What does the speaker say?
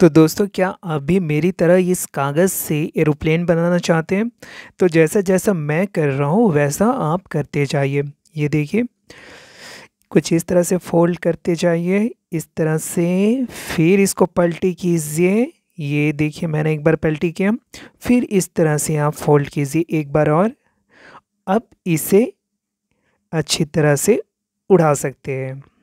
तो दोस्तों क्या आप भी मेरी तरह इस कागज़ से एरोप्लेन बनाना चाहते हैं तो जैसा जैसा मैं कर रहा हूँ वैसा आप करते जाइए ये देखिए कुछ इस तरह से फोल्ड करते जाइए इस तरह से फिर इसको पलटी कीजिए ये देखिए मैंने एक बार पलटी किया फिर इस तरह से आप फोल्ड कीजिए एक बार और अब इसे अच्छी तरह से उड़ा सकते हैं